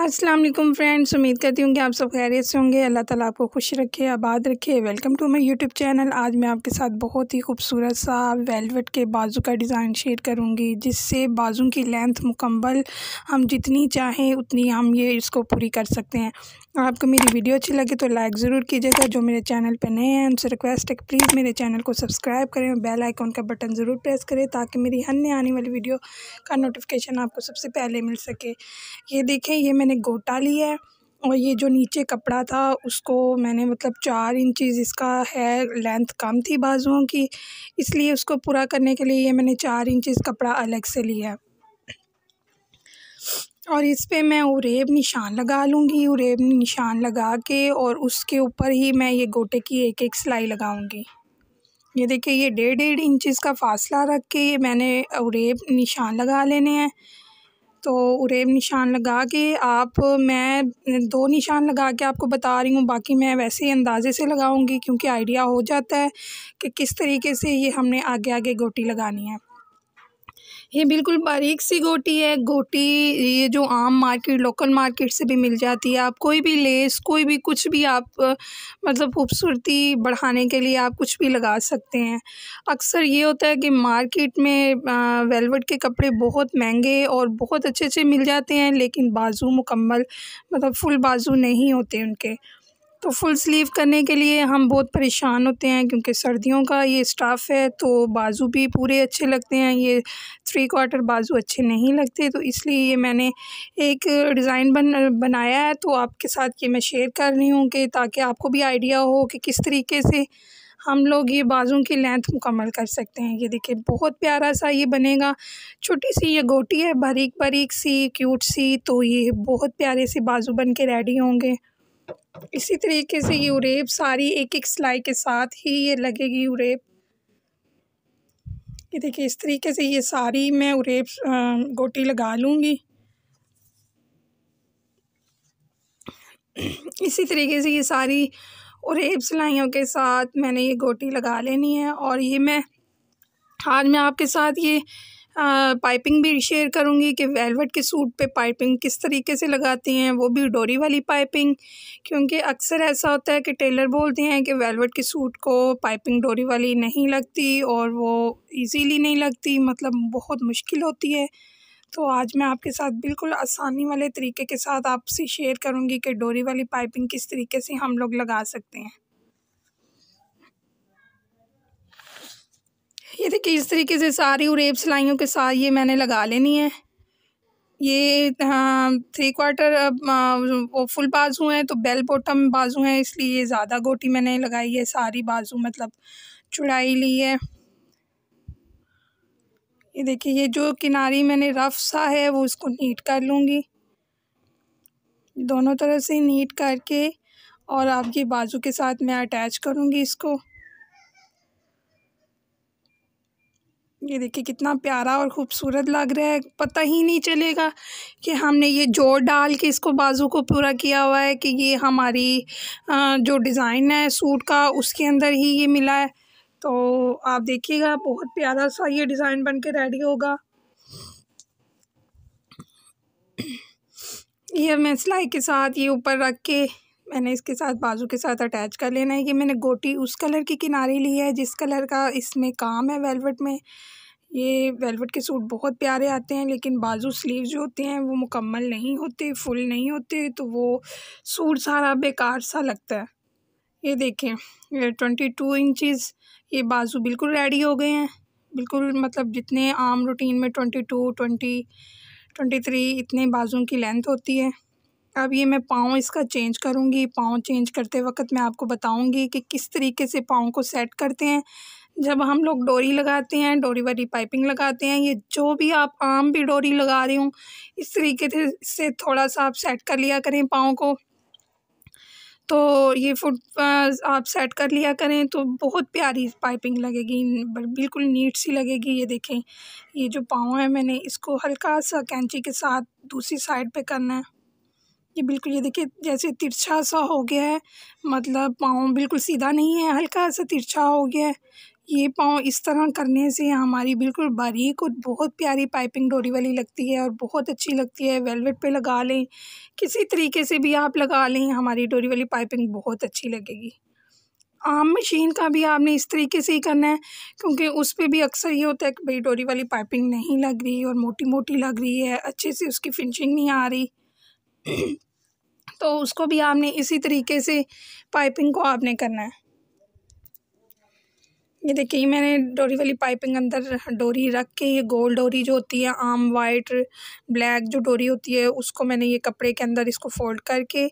अस्सलाम वालेकुम फ्रेंड्स उम्मीद करती हूँ कि आप सब खैरियत से होंगे अल्लाह ताला आपको खुश रखे आबाद रखे welcome to my YouTube channel आज मैं आपके साथ बहुत ही खूबसूरत सा वेलवेट के बाजू का डिज़ाइन शेयर करूँगी जिससे बाजू की लेंथ मुकम्मल हम जितनी चाहें उतनी हम ये इसको पूरी कर सकते हैं आपको मेरी वीडियो अच्छी लगे तो लाइक ज़रूर कीजिएगा जो मेरे चैनल पर नए हैं उनसे रिक्वेस्ट है कि प्लीज़ मेरे चैनल को सब्सक्राइब करें और बेल आइकॉन का बटन ज़रूर प्रेस करें ताकि मेरी हर आने वाली वीडियो का नोटिफिकेशन आपको सबसे पहले मिल सके ये देखें ये मैं मैंने गोटा लिया है और ये जो नीचे कपड़ा था उसको मैंने मतलब चार इंचज़ इसका है लेंथ कम थी बाजुओं की इसलिए उसको पूरा करने के लिए ये मैंने चार इंचज़ कपड़ा अलग से लिया है और इस पर मैं उरेब निशान लगा लूँगी उरेब निशान लगा के और उसके ऊपर ही मैं ये गोटे की एक एक सिलाई लगाऊँगी ये देखिए ये डेढ़ डेढ़ इंचज़ का फासला रख के ये मैंने उरेब निशान लगा लेने हैं तो उरेब निशान लगा के आप मैं दो निशान लगा के आपको बता रही हूँ बाकी मैं वैसे ही अंदाज़े से लगाऊंगी क्योंकि आइडिया हो जाता है कि किस तरीके से ये हमने आगे आगे गोटी लगानी है ये बिल्कुल बारीक सी गोटी है गोटी ये जो आम मार्केट लोकल मार्केट से भी मिल जाती है आप कोई भी लेस कोई भी कुछ भी आप मतलब खूबसूरती बढ़ाने के लिए आप कुछ भी लगा सकते हैं अक्सर ये होता है कि मार्केट में वेलवेट के कपड़े बहुत महंगे और बहुत अच्छे अच्छे मिल जाते हैं लेकिन बाजू मुकम्मल मतलब फुल बाजू नहीं होते उनके तो फुल स्लीव करने के लिए हम बहुत परेशान होते हैं क्योंकि सर्दियों का ये स्टाफ़ है तो बाजू भी पूरे अच्छे लगते हैं ये थ्री क्वार्टर बाजू अच्छे नहीं लगते तो इसलिए ये मैंने एक डिज़ाइन बन बनाया है तो आपके साथ ये मैं शेयर कर रही हूँ कि ताकि आपको भी आइडिया हो कि किस तरीके से हम लोग ये बाजू की लेंथ मुकम्मल कर सकते हैं ये देखिए बहुत प्यारा सा ये बनेगा छोटी सी ये गोटी है बारीक बारीक सी क्यूट सी तो ये बहुत प्यारे से बाजू बन के रेडी होंगे इसी तरीके से ये उरेब सारी एक एक सिलाई के साथ ही ये लगेगी उरेब ये देखिए इस तरीके से ये सारी मैं उरेब गोटी लगा लूँगी इसी तरीके से ये सारी उरेब सिलाइयों के साथ मैंने ये गोटी लगा लेनी है और ये मैं आज मैं आपके साथ ये पाइपिंग भी शेयर करूँगी कि वेलवेट के सूट पे पाइपिंग किस तरीके से लगाती हैं वो भी डोरी वाली पाइपिंग क्योंकि अक्सर ऐसा होता है कि टेलर बोलते हैं कि वेलवेट के सूट को पाइपिंग डोरी वाली नहीं लगती और वो इजीली नहीं लगती मतलब बहुत मुश्किल होती है तो आज मैं आपके साथ बिल्कुल आसानी वाले तरीके के साथ आपसे शेयर करूँगी कि डोरी वाली पाइपिंग किस तरीके से हम लोग लगा सकते हैं ये देखिए इस तरीके से सारी और रेप सिलाइयों के साथ ये मैंने लगा लेनी है ये थ्री हाँ, क्वार्टर वो फुल बाजू हैं तो बेल बॉटम बाजू हैं इसलिए ये ज़्यादा गोटी मैंने लगाई है सारी बाजू मतलब चुड़ाई ली है ये देखिए ये जो किनारी मैंने रफ सा है वो इसको नीट कर लूँगी दोनों तरफ से नीट करके और आपकी बाजू के साथ मैं अटैच करूँगी इसको ये देखिए कितना प्यारा और ख़ूबसूरत लग रहा है पता ही नहीं चलेगा कि हमने ये जोड़ डाल के इसको बाजू को पूरा किया हुआ है कि ये हमारी जो डिज़ाइन है सूट का उसके अंदर ही ये मिला है तो आप देखिएगा बहुत प्यारा सा ये डिज़ाइन बन के रेडी होगा ये मैं सिलाई के साथ ये ऊपर रख के मैंने इसके साथ बाजू के साथ अटैच कर लेना है ये मैंने गोटी उस कलर की किनारे ली है जिस कलर का इसमें काम है वेलवेट में ये वेलवेट के सूट बहुत प्यारे आते हैं लेकिन बाजू स्लीव जो होते हैं वो मुकम्मल नहीं होते फुल नहीं होते तो वो सूट सारा बेकार सा लगता है ये देखें ये ट्वेंटी टू इंचज़ ये बाजू बिल्कुल रेडी हो गए हैं बिल्कुल मतलब जितने आम रूटीन में twenty two twenty twenty three इतने बाजुओं की लेंथ होती है अब ये मैं पाँव इसका चेंज करूँगी पाँव चेंज करते वक्त मैं आपको बताऊँगी कि किस तरीके से पाँव को सेट करते हैं जब हम लोग डोरी लगाते हैं डोरी वाली पाइपिंग लगाते हैं ये जो भी आप आम भी डोरी लगा रहे हो इस तरीके से थोड़ा सा आप सेट कर लिया करें पाँव को तो ये फुट आप सेट कर लिया करें तो बहुत प्यारी पाइपिंग लगेगी बिल्कुल नीट सी लगेगी ये देखें ये जो पाँव है मैंने इसको हल्का सा कैंची के साथ दूसरी साइड पे करना है ये बिल्कुल ये देखिए जैसे तिरछा सा हो गया है मतलब पाँव बिल्कुल सीधा नहीं है हल्का सा तिरछा हो गया है ये पाँव इस तरह करने से हमारी बिल्कुल बारीक और बहुत प्यारी पाइपिंग डोरी वाली लगती है और बहुत अच्छी लगती है वेलवेट पे लगा लें किसी तरीके से भी आप लगा लें हमारी डोरी वाली पाइपिंग बहुत अच्छी लगेगी आम मशीन का भी आपने इस तरीके से ही करना है क्योंकि उस पर भी अक्सर ये होता है कि भाई डोरी वाली पाइपिंग नहीं लग रही और मोटी मोटी लग रही है अच्छे से उसकी फिनिशिंग नहीं आ रही तो उसको भी आपने इसी तरीके से पाइपिंग को आपने करना है ये देखिए मैंने डोरी वाली पाइपिंग अंदर डोरी रख के ये गोल डोरी जो होती है आम वाइट ब्लैक जो डोरी होती है उसको मैंने ये कपड़े के अंदर इसको फोल्ड करके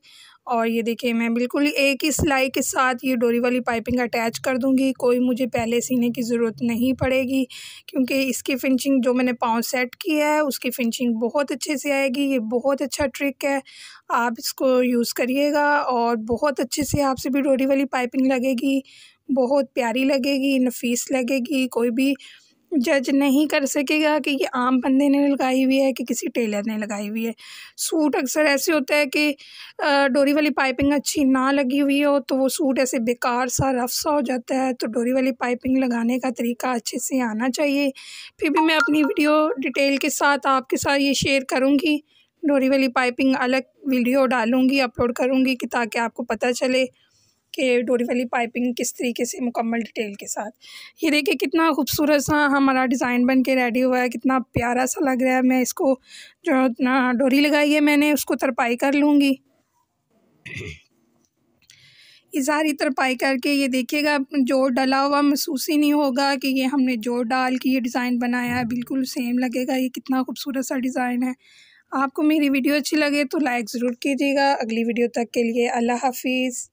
और ये देखिए मैं बिल्कुल एक ही सिलाई के साथ ये डोरी वाली पाइपिंग अटैच कर दूँगी कोई मुझे पहले सीने की ज़रूरत नहीं पड़ेगी क्योंकि इसकी फिनिशिंग जो मैंने पाँव सेट की है उसकी फिनिशिंग बहुत अच्छे से आएगी ये बहुत अच्छा ट्रिक है आप इसको यूज़ करिएगा और बहुत अच्छे से आपसे भी डोरी वाली पाइपिंग लगेगी बहुत प्यारी लगेगी नफीस लगेगी कोई भी जज नहीं कर सकेगा कि ये आम बंदे ने लगाई हुई है कि किसी टेलर ने लगाई हुई है सूट अक्सर ऐसे होता है कि डोरी वाली पाइपिंग अच्छी ना लगी हुई हो तो वो सूट ऐसे बेकार सा रफ सा हो जाता है तो डोरी वाली पाइपिंग लगाने का तरीका अच्छे से आना चाहिए फिर भी मैं अपनी वीडियो डिटेल के साथ आपके साथ ये शेयर करूँगी डोरी वाली पाइपिंग अलग वीडियो डालूँगी अपलोड करूँगी कि ताकि आपको पता चले कि डोरी वाली पाइपिंग किस तरीके से मुकम्मल डिटेल के साथ ये देखिए कितना खूबसूरत सा हमारा डिज़ाइन बन के रेडी हुआ है कितना प्यारा सा लग रहा है मैं इसको जो डोरी लगाई है मैंने उसको तरपाई कर लूँगी ये सारी तरपाई करके ये देखिएगा जोड़ डला हुआ महसूस ही नहीं होगा कि ये हमने जोड़ डाल के ये डिज़ाइन बनाया है बिल्कुल सेम लगेगा ये कितना खूबसूरत सा डिज़ाइन है आपको मेरी वीडियो अच्छी लगे तो लाइक ज़रूर कीजिएगा अगली वीडियो तक के लिए अल्लाह हाफिज़